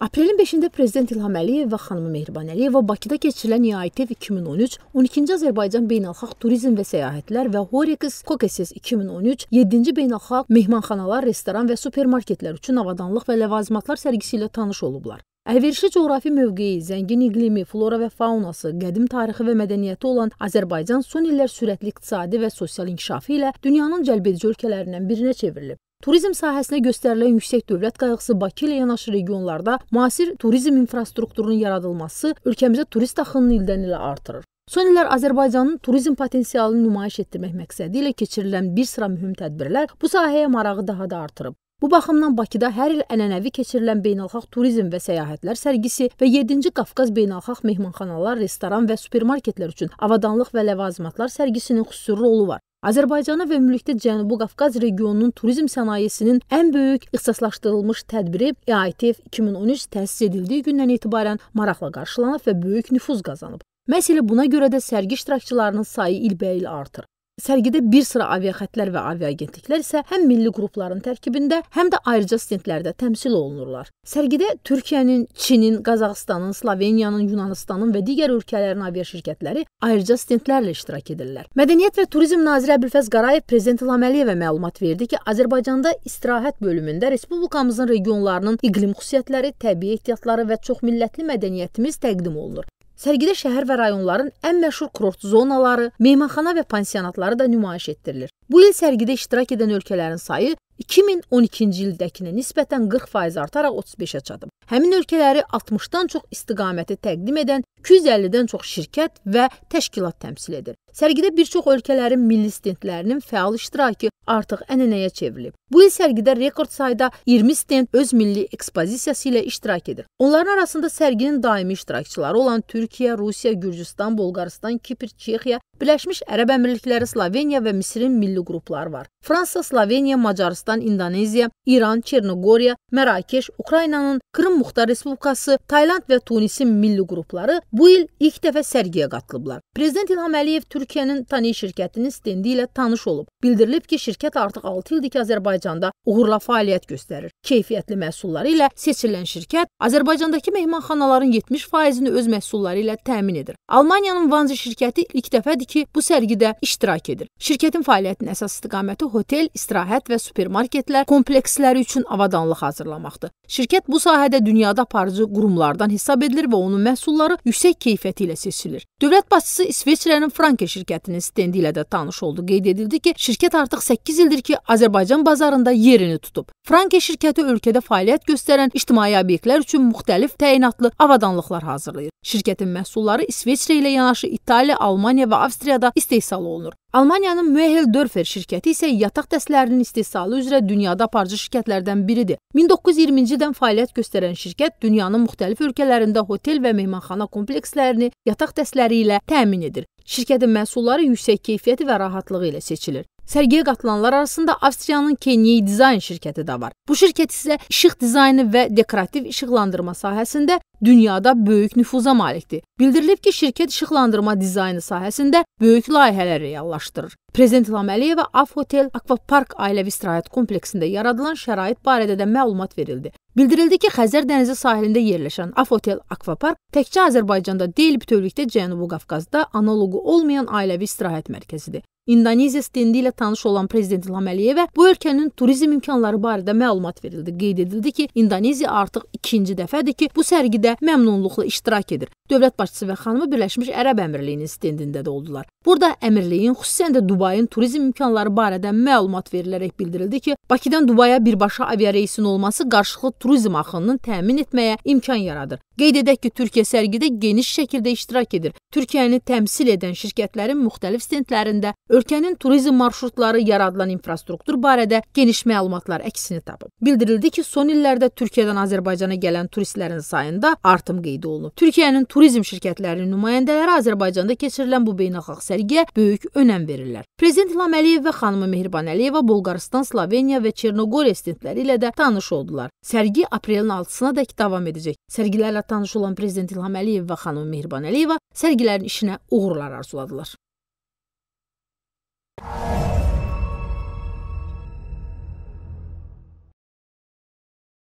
Aprelin 5-də prezident İlham Əliyev və xanımı Mehriban Əliyeva Bakıda keçirilən IATV 2013, 12-ci Azərbaycan Beynəlxalq Turizm və Səyahətlər və Horex Kokeses 2013, 7-ci Beynəlxalq Mehmanxanalar, Restoran və Supermarketlər üçün avadanlıq və ləvazimatlar sərgisi ilə tanış olublar. Əlverişli coğrafi mövqeyi, zəngin iqlimi, flora və faunası, qədim tarixi və mədəniyyəti olan Azərbaycan son illər sürətli iqtisadi və sosial inkişafı ilə dünyanın cəlbedici ölkələrindən birinə çevrilib. Turizm sahəsinə göstərilən yüksək dövlət qayğısı Bakı ilə yanaşı regionlarda müasir turizm infrastrukturunun yaradılması ölkəmizə turist axınını ildən-ilə artırır. Son illər Azərbaycanın turizm potensialını nümayiş etdirmək məqsədi ilə keçirilən bir sıra mühüm tədbirlər bu sahəyə marağı daha da artırıb. Bu baxımdan Bakıda hər il ənənəvi keçirilən beynəlxalq turizm və səyahətlər sərgisi və 7-ci Qafqaz beynəlxalq mehmanxanalar, restoran və supermarketlər üçün avadanlıq və ləvazimatlar sərgisinin xüsusi rolu var. Azərbaycana və ümumilikdə Cənubi Qafqaz regionunun turizm sənayesinin ən böyük ixtisaslaşdırılmış tədbiri EITF 2013 təsis edildiyi gündən etibarən maraqla qarşılanıb və böyük nüfuz qazanıb. Məsələ buna görə də sərgi iştirakçılarının sayı ilbəil artır. Sərgidə bir sıra aviaxətlər və aviaagentliklər isə həm milli qrupların tərkibində, həm də ayrıca stendlərdə təmsil olunurlar. Sərgidə Türkiyənin, Çinin, Qazaxıstanın, Sloveniyanın, Yunanıstanın və digər ölkələrin aviaşirkətləri ayrıca stendlərlə iştirak edirlər. Mədəniyyət və Turizm naziri Əbülfəz Qarayev prezident İlham Əliyevə məlumat verdi ki, Azərbaycanda istirahət bölümündə respublikamızın regionlarının iqlim xüsusiyyətləri, təbii ehtiyatları və çoxmillətli mədəniyyətimiz təqdim olunur. Sərgidə şəhər və rayonların ən məşhur kurort zonaları, mehmanxana və pansionatları da nümayiş etdirilir. Bu il sərgidə iştirak edən ölkələrin sayı 2012-ci ildəkinə nisbətən 40% artaraq 35-ə çatıb. Həmin ölkələri 60-dan çox istiqaməti təqdim edən 250-dən çox şirkət və təşkilat təmsil edir. Sərgidə bir çox ölkələrin milli stendlərinin fəal iştirakı artıq ənənəyə çevrilib. Bu il sərgidə rekord sayda 20 stend öz milli ekspozisiyası ilə iştirak edir. Onların arasında sərginin daimi iştirakçıları olan Türkiyə, Rusiya, Gürcüstan, Bolqarıstan, Kipr, Çexiya, Birləşmiş Ərəb Əmirlikləri, Sloveniya və Misirin milli qrupları var. Fransa, Sloveniya, Macarıstan, İndoneziya, İran, Çernogoriya, Mərakeş, Ukraynanın Krım Muxtar Respublikası, Tayland və Tunisin milli qrupları bu il ilk dəfə sərgiyə qatılıblar. Prezident İlham Əliyev Türkiyə Türkiyənin Tani şirkətinin stendi ilə tanış olub. Bildirilib ki, şirkət artıq 6 ildir ki, Azərbaycanda uğurla fəaliyyət göstərir. Keyfiyyətli məhsulları ilə seçilən şirkət Azərbaycandakı mehmanxanaların 70%-ni öz məhsulları ilə təmin edir. Almaniyanın Vanzi şirkəti ilk dəfədir ki, bu sərgidə iştirak edir. Şirkətin fəaliyyətinin əsas istiqaməti hotel, istirahət və supermarketlər kompleksləri üçün avadanlıq hazırlamaqdır. Şirkət bu sahədə dünyada aparıcı qurumlardan hesab edilir və onun məhsulları yüksək keyfiyyəti ilə seçilir. Dövlət başçısı İsveçrənin Franke şirkətinin stendi ilə də tanış oldu. Qeyd edildi ki, şirkət artıq 8 ildir ki, Azərbaycan bazarında yerini tutub. Franke şirkəti ölkədə fəaliyyət göstərən ictimai obyektlər üçün müxtəlif təyinatlı avadanlıqlar hazırlayır. Şirkətin məhsulları İsveçrə ilə yanaşı İtaliya, Almaniya və Avstriyada istehsal olunur. Almaniyanın Mühel Dörfer şirkəti isə yataq dəstlərinin istehsalı üzrə dünyada aparıcı şirkətlərdən biridir. 1920-ci ildən fəaliyyət göstərən şirkət dünyanın müxtəlif ölkələrində hotel və mehmanxana komplekslərini yataq dəstləri ilə təmin edir. Şirkətin məhsulları yüksək keyfiyyəti və rahatlığı ilə seçilir. Sərgiyə qatılanlar arasında Avstriyanın Kenyi Dizayn şirkəti də var. Bu şirkət isə işıq dizaynı və dekorativ işıqlandırma sahəsində dünyada böyük nüfuza malikdir. Bildirilib ki, şirkət işıqlandırma dizaynı sahəsində böyük layihələr reallaşdırır. Prezident İlham Əliyevə Af Hotel Akvapark ailəvi istirahət kompleksində yaradılan şərait barədə də məlumat verildi. Bildirildi ki, Xəzər dənizi sahilində yerləşən Af Hotel Akvapark təkcə Azərbaycanda deyil, bütövlükdə Cənubi Qafqazda analoqu olmayan ailəvi istirahət mərkəzidir. İndoneziya stendi ilə tanış olan prezident İlham Əliyevə bu ölkənin turizm imkanları barədə məlumat verildi. Qeyd edildi ki, İndoneziya artıq ikinci dəfədir ki, bu sərgidə məmnunluqla iştirak edir. Dövlət başçısı və xanımı Birləşmiş Ərəb Əmirliyinin stendində də oldular. Burada əmirliyin, xüsusən də Dubayın turizm imkanları barədə məlumat verilərək bildirildi ki, Bakıdan Dubaya birbaşa aviareysin olması qarşılıqlı turizm axınının təmin etməyə imkan yaradır. Qeyd edək ki, Türkiyə sərgidə geniş şəkildə iştirak edir. Türkiyəni təmsil edən şirkətlərin müxtəlif stendlərində ölkənin turizm marşrutları yaradılan infrastruktur barədə geniş məlumatlar əksini tapıb. Bildirildi ki, son illərdə Türkiyədən Azərbaycana gələn turistlərin sayında artım qeyd olunub. Türkiyənin turizm şirkətlərinin nümayəndələri Azərbaycanda keçirilən bu beynəlxalq sərgiyə böyük önəm verirlər. Prezident İlham Əliyev və xanımı Mehriban Əliyeva Bolqarıstan, Sloveniya və Çernogoriya stendləri ilə də tanış oldular. Sərgi aprelin 6-sına dək davam edəcək. Sərgilərlə tanış olan prezident İlham Əliyev və xanımı Mehriban Əliyeva sərgilərin işinə uğurlar arzuladılar.